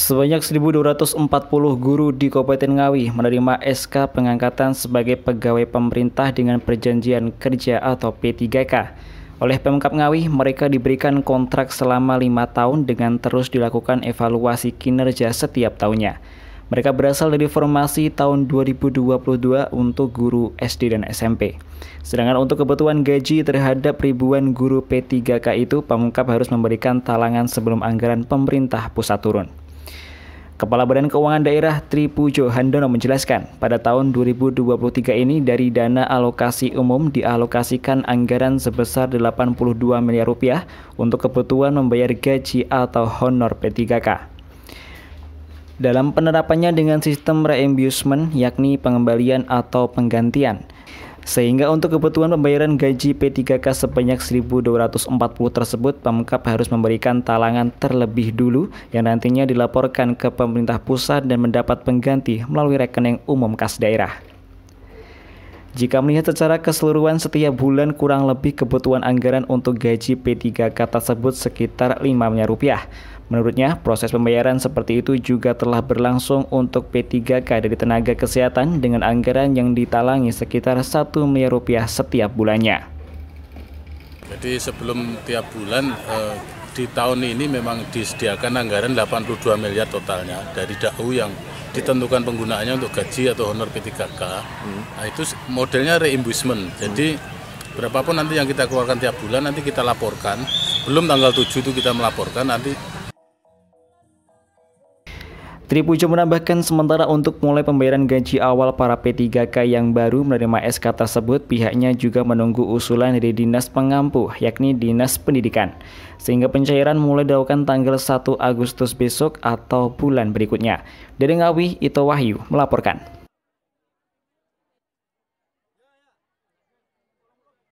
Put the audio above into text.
Sebanyak 1.240 guru di Kabupaten Ngawi menerima SK pengangkatan sebagai pegawai pemerintah dengan perjanjian kerja atau P3K. Oleh Pemkap Ngawi, mereka diberikan kontrak selama lima tahun dengan terus dilakukan evaluasi kinerja setiap tahunnya. Mereka berasal dari formasi tahun 2022 untuk guru SD dan SMP. Sedangkan untuk kebutuhan gaji terhadap ribuan guru P3K itu, Pemkap harus memberikan talangan sebelum anggaran pemerintah pusat turun. Kepala Badan Keuangan Daerah Tri Pujo Handono menjelaskan, pada tahun 2023 ini dari dana alokasi umum dialokasikan anggaran sebesar 82 miliar rupiah untuk kebutuhan membayar gaji atau honor P3K. Dalam penerapannya dengan sistem reimbursement yakni pengembalian atau penggantian – sehingga untuk kebutuhan pembayaran gaji P3K sebanyak 1.240 tersebut, Pemkap harus memberikan talangan terlebih dulu yang nantinya dilaporkan ke pemerintah pusat dan mendapat pengganti melalui rekening umum kas daerah. Jika melihat secara keseluruhan setiap bulan kurang lebih kebutuhan anggaran untuk gaji P3K tersebut sekitar 5 miliar rupiah. Menurutnya, proses pembayaran seperti itu juga telah berlangsung untuk P3K dari tenaga kesehatan dengan anggaran yang ditalangi sekitar 1 miliar rupiah setiap bulannya. Jadi sebelum tiap bulan eh, di tahun ini memang disediakan anggaran 82 miliar totalnya dari DAU yang ditentukan penggunaannya untuk gaji atau honor P3K. Hmm. Nah, itu modelnya reimbursement. Jadi hmm. berapapun nanti yang kita keluarkan tiap bulan nanti kita laporkan. Belum tanggal 7 itu kita melaporkan nanti Tri Pujo menambahkan sementara untuk mulai pembayaran gaji awal para P3K yang baru menerima SK tersebut, pihaknya juga menunggu usulan dari Dinas Pengampu, yakni Dinas Pendidikan, sehingga pencairan mulai dilakukan tanggal 1 Agustus besok atau bulan berikutnya. Dari Ngawi, Ito Wahyu melaporkan.